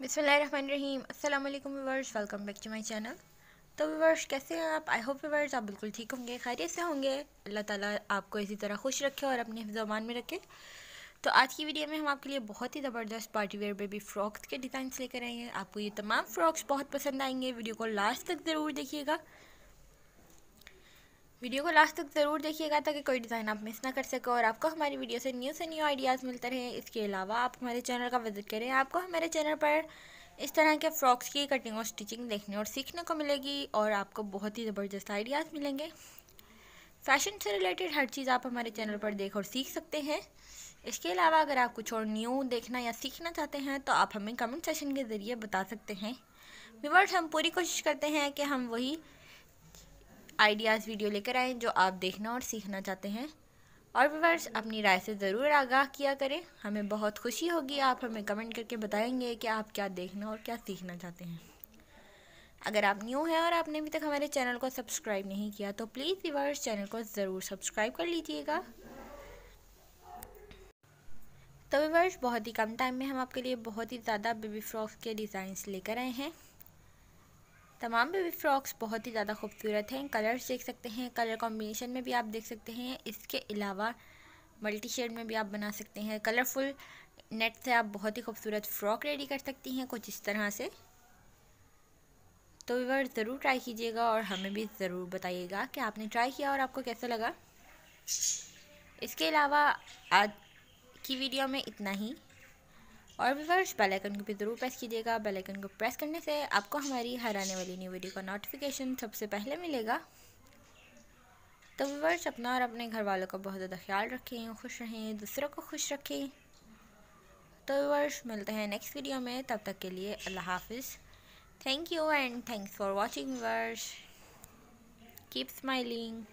बिसमीम अल्लाम viewers welcome back to my channel तो वीवर्स कैसे हैं आप आई होप वीवर्स आप बिल्कुल ठीक होंगे खैरियत से होंगे अल्लाह ताला आपको इसी तरह खुश रखे और अपने जबान में रखे तो आज की वीडियो में हम आपके लिए बहुत ही ज़बरदस्त पार्टी वेयर बेबी फ्रॉक्स के डिज़ाइन लेकर आएंगे आपको ये तमाम फ्रॉक्स बहुत पसंद आएंगे वीडियो को लास्ट तक ज़रूर देखिएगा वीडियो को लास्ट तक ज़रूर देखिएगा ताकि कोई डिज़ाइन आप मिस ना कर सको और आपको हमारी वीडियो से न्यू से न्यू आइडियाज़ मिलते रहे इसके अलावा आप हमारे चैनल का विज़िट करें आपको हमारे चैनल पर इस तरह के फ्रॉक्स की कटिंग और स्टिचिंग देखने और सीखने को मिलेगी और आपको बहुत ही ज़बरदस्त आइडियाज़ मिलेंगे फैशन से रिलेटेड हर चीज़ आप हमारे चैनल पर देख और सीख सकते हैं इसके अलावा अगर आप कुछ और न्यू देखना या सीखना चाहते हैं तो आप हमें कमेंट सेशन के ज़रिए बता सकते हैं विवर्स हम पूरी कोशिश करते हैं कि हम वही आइडियाज़ वीडियो लेकर आएँ जो आप देखना और सीखना चाहते हैं और व्यूवर्स अपनी राय से ज़रूर आगाह किया करें हमें बहुत खुशी होगी आप हमें कमेंट करके बताएंगे कि आप क्या देखना और क्या सीखना चाहते हैं अगर आप न्यू हैं और आपने अभी तक हमारे चैनल को सब्सक्राइब नहीं किया तो प्लीज़ रिवर्स चैनल को ज़रूर सब्सक्राइब कर लीजिएगा तो व्यूवर्स बहुत ही कम टाइम में हम आपके लिए बहुत ही ज़्यादा बेबी फ्रॉक्स के डिज़ाइंस लेकर आए हैं तमाम बेबी फ्रॉक्स बहुत ही ज़्यादा खूबसूरत हैं कलर्स देख सकते हैं कलर कॉम्बिनेशन में भी आप देख सकते हैं इसके अलावा मल्टी शेड में भी आप बना सकते हैं कलरफुल नेट से आप बहुत ही खूबसूरत फ्रॉक रेडी कर सकती हैं कुछ इस तरह से तो वीवर ज़रूर ट्राई कीजिएगा और हमें भी ज़रूर बताइएगा कि आपने ट्राई किया और आपको कैसा लगा इसके अलावा आज की वीडियो में इतना ही और व्यूवर्स बेल आइकन को भी ज़रूर प्रेस कीजिएगा बेल आइकन को प्रेस करने से आपको हमारी हर आने वाली न्यू वीडियो का नोटिफिकेशन सबसे पहले मिलेगा तो व्यूवर्स अपना और अपने घर वालों का बहुत ज़्यादा ख्याल रखें खुश रहें दूसरों को खुश रखें तो व्यूवर्स मिलते हैं नेक्स्ट वीडियो में तब तक के लिए अल्लाह हाफिज़ thank you and thanks for watching viewers keep smiling